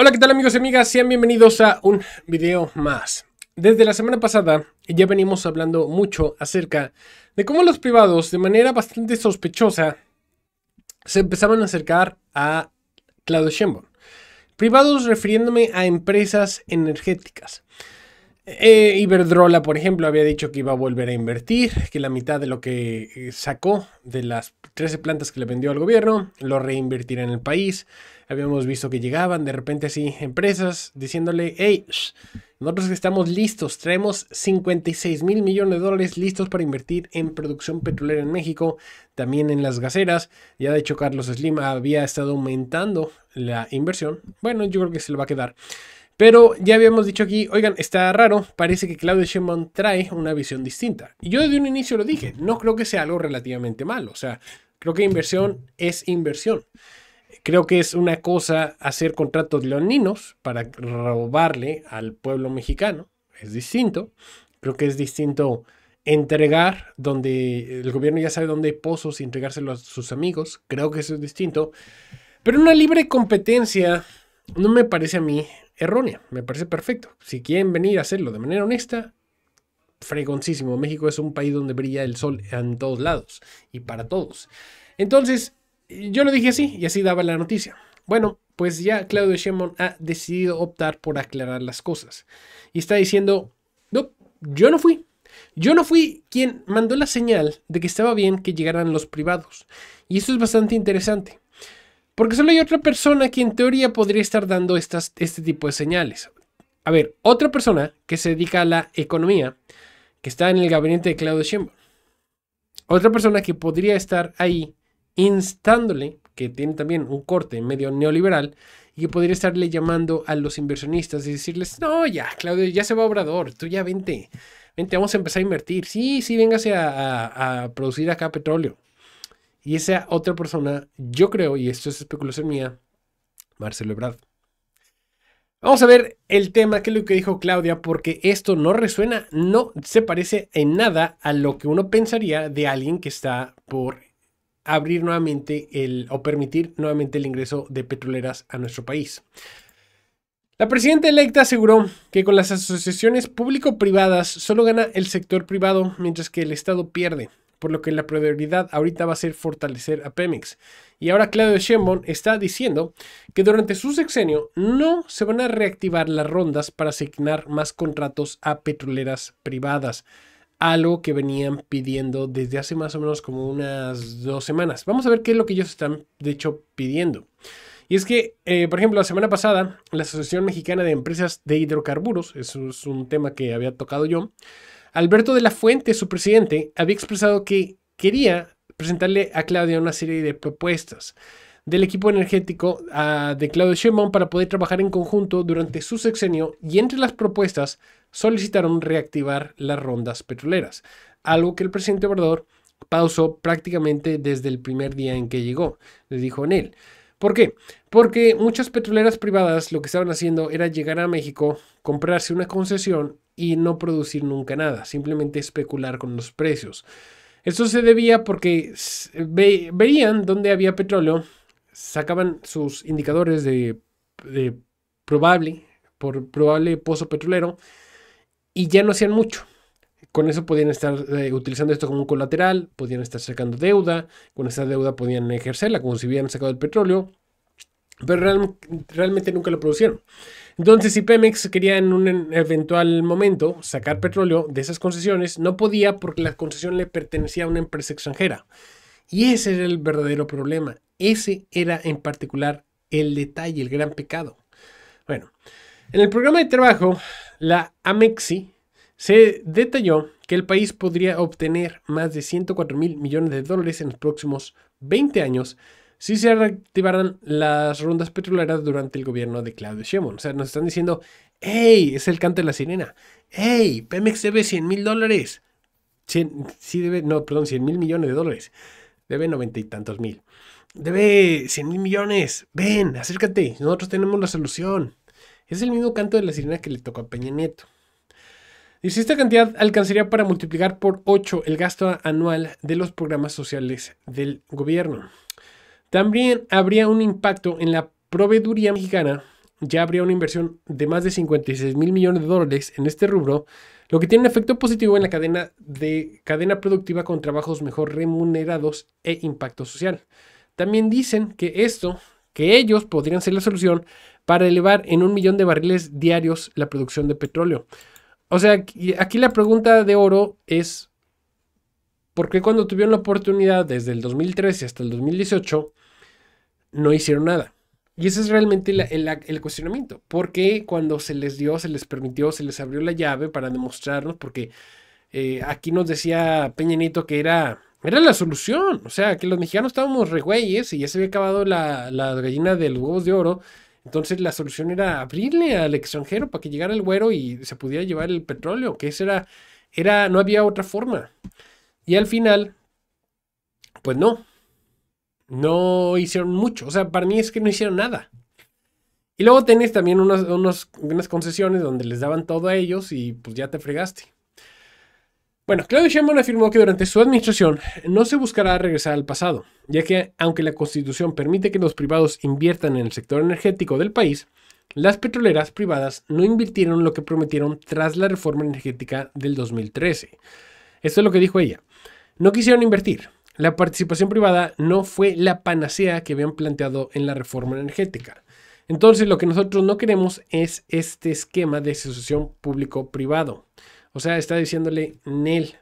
Hola, ¿qué tal amigos y amigas? Sean bienvenidos a un video más. Desde la semana pasada ya venimos hablando mucho acerca de cómo los privados, de manera bastante sospechosa, se empezaban a acercar a Claudio Sheinbaum. Privados refiriéndome a empresas energéticas. Eh, Iberdrola, por ejemplo, había dicho que iba a volver a invertir, que la mitad de lo que eh, sacó de las 13 plantas que le vendió al gobierno lo reinvertirá en el país. Habíamos visto que llegaban de repente así empresas diciéndole, hey, nosotros estamos listos, traemos 56 mil millones de dólares listos para invertir en producción petrolera en México, también en las gaseras. Ya de hecho Carlos Slim había estado aumentando la inversión. Bueno, yo creo que se le va a quedar. Pero ya habíamos dicho aquí, oigan, está raro, parece que Claudio Sheinbaum trae una visión distinta. Y yo desde un inicio lo dije, no creo que sea algo relativamente malo, o sea, creo que inversión es inversión. Creo que es una cosa hacer contratos leoninos para robarle al pueblo mexicano, es distinto. Creo que es distinto entregar donde el gobierno ya sabe dónde hay pozos y entregárselo a sus amigos. Creo que eso es distinto. Pero una libre competencia no me parece a mí errónea, me parece perfecto. Si quieren venir a hacerlo de manera honesta, fregoncísimo. México es un país donde brilla el sol en todos lados y para todos. Entonces, yo lo dije así y así daba la noticia. Bueno, pues ya Claudio Shemon ha decidido optar por aclarar las cosas. Y está diciendo, no, yo no fui. Yo no fui quien mandó la señal de que estaba bien que llegaran los privados. Y eso es bastante interesante. Porque solo hay otra persona que en teoría podría estar dando este tipo de señales. A ver, otra persona que se dedica a la economía, que está en el gabinete de Claudio Sheinbaum. Otra persona que podría estar ahí instándole, que tiene también un corte medio neoliberal, y que podría estarle llamando a los inversionistas y decirles, no, ya, Claudio, ya se va Obrador, tú ya vente, vente, vamos a empezar a invertir. Sí, sí, véngase a producir acá petróleo. Y esa otra persona, yo creo, y esto es especulación mía, Marcelo Ebrard. Vamos a ver el tema, que es lo que dijo Claudia, porque esto no resuena, no se parece en nada a lo que uno pensaría de alguien que está por abrir nuevamente el, o permitir nuevamente el ingreso de petroleras a nuestro país. La presidenta electa aseguró que con las asociaciones público-privadas solo gana el sector privado mientras que el Estado pierde por lo que la prioridad ahorita va a ser fortalecer a Pemex. Y ahora Claudio Sheinbaum está diciendo que durante su sexenio no se van a reactivar las rondas para asignar más contratos a petroleras privadas, algo que venían pidiendo desde hace más o menos como unas dos semanas. Vamos a ver qué es lo que ellos están de hecho pidiendo. Y es que, eh, por ejemplo, la semana pasada, la Asociación Mexicana de Empresas de Hidrocarburos, eso es un tema que había tocado yo, Alberto de la Fuente, su presidente, había expresado que quería presentarle a Claudia una serie de propuestas del equipo energético ah, de Claudio Sheinbaum para poder trabajar en conjunto durante su sexenio y entre las propuestas solicitaron reactivar las rondas petroleras, algo que el presidente Obrador pausó prácticamente desde el primer día en que llegó, le dijo en él. ¿Por qué? Porque muchas petroleras privadas lo que estaban haciendo era llegar a México, comprarse una concesión y no producir nunca nada, simplemente especular con los precios. Esto se debía porque veían dónde había petróleo, sacaban sus indicadores de, de probable, por probable pozo petrolero, y ya no hacían mucho con eso podían estar eh, utilizando esto como un colateral, podían estar sacando deuda, con esa deuda podían ejercerla como si hubieran sacado el petróleo, pero realmente nunca lo producieron. Entonces, si Pemex quería en un eventual momento sacar petróleo de esas concesiones, no podía porque la concesión le pertenecía a una empresa extranjera. Y ese era el verdadero problema. Ese era en particular el detalle, el gran pecado. Bueno, en el programa de trabajo, la AMEXI, se detalló que el país podría obtener más de 104 mil millones de dólares en los próximos 20 años si se reactivaran las rondas petroleras durante el gobierno de Claudio Shemon. O sea, nos están diciendo, ¡Ey! Es el canto de la sirena. ¡Ey! Pemex debe 100 mil dólares. sí debe, no, perdón, 100 mil millones de dólares. Debe noventa y tantos mil. Debe 100 mil millones. Ven, acércate. Nosotros tenemos la solución. Es el mismo canto de la sirena que le tocó a Peña Nieto. Dice, esta cantidad alcanzaría para multiplicar por 8 el gasto anual de los programas sociales del gobierno. También habría un impacto en la proveeduría mexicana, ya habría una inversión de más de 56 mil millones de dólares en este rubro, lo que tiene un efecto positivo en la cadena, de, cadena productiva con trabajos mejor remunerados e impacto social. También dicen que esto, que ellos podrían ser la solución para elevar en un millón de barriles diarios la producción de petróleo, o sea, aquí, la pregunta de oro es, ¿por qué cuando tuvieron la oportunidad desde el 2013 hasta el 2018 no hicieron nada? Y ese es realmente el, cuestionamiento. ¿Por qué cuando se les dio, se les permitió, se les abrió la llave para demostrarnos? Porque eh, aquí nos decía Peña que era, era la solución. O sea, que los mexicanos estábamos re y ya se había acabado la, la gallina de los huevos de oro entonces la solución era abrirle al extranjero para que llegara el güero y se pudiera llevar el petróleo, que esa era, era, no había otra forma. Y al final, pues no, no hicieron mucho. O sea, para mí es que no hicieron nada. Y luego tenés también unas unos, unas concesiones donde les daban todo a ellos y pues ya te fregaste. Bueno, Claudia Sheinbaum afirmó que durante su administración no se buscará regresar al pasado, ya que aunque la Constitución permite que los privados inviertan en el sector energético del país, las petroleras privadas no invirtieron lo que prometieron tras la reforma energética del 2013. Esto es lo que dijo ella. No quisieron invertir. La participación privada no fue la panacea que habían planteado en la reforma energética. Entonces lo que nosotros no queremos es este esquema de asociación público-privado. O sea, está diciéndole Nel.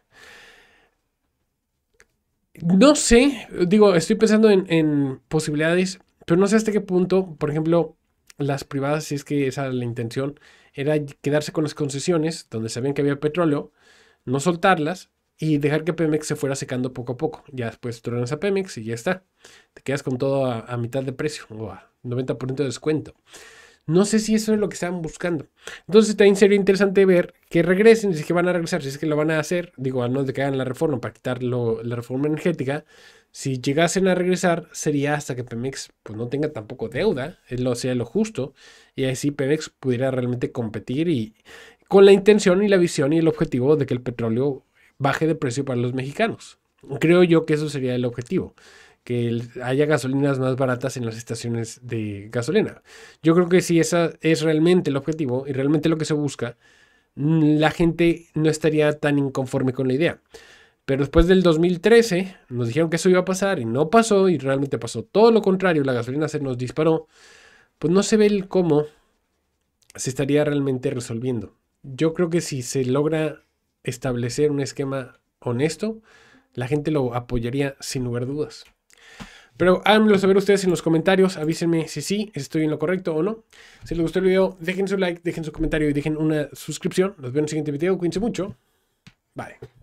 No sé, digo, estoy pensando en, posibilidades, pero no sé hasta qué punto, por ejemplo, las privadas, si es que esa la intención, era quedarse con las concesiones donde sabían que había petróleo, no soltarlas y dejar que Pemex se fuera secando poco a poco. Ya después tronas a Pemex y ya está. Te quedas con todo a, a mitad de precio o a 90% de descuento. No sé si eso es lo que estaban buscando. Entonces también sería interesante ver que regresen, si es que van a regresar, si es que lo van a hacer, digo, a no de que hagan la reforma para quitar la reforma energética, si llegasen a regresar sería hasta que Pemex pues, no tenga tampoco deuda, es lo, sea lo justo, y así Pemex pudiera realmente competir y con la intención y la visión y el objetivo de que el petróleo baje de precio para los mexicanos. Creo yo que eso sería el objetivo que haya gasolinas más baratas en las estaciones de gasolina. Yo creo que si ese es realmente el objetivo y realmente lo que se busca, mm, la gente no estaría tan inconforme con la idea. Pero después del 2013 nos dijeron que eso iba a pasar y no pasó y realmente pasó todo lo contrario, la gasolina se nos disparó, pues no se ve el cómo se estaría realmente resolviendo. Yo creo que si se logra establecer un esquema honesto, la gente lo apoyaría sin lugar a dudas. Pero háganmelo saber ustedes en los comentarios, avísenme si sí, si estoy en lo correcto o no. Si les gustó el video, dejen su like, dejen su comentario y dejen una suscripción. Nos vemos en el siguiente video, cuídense mucho. Bye.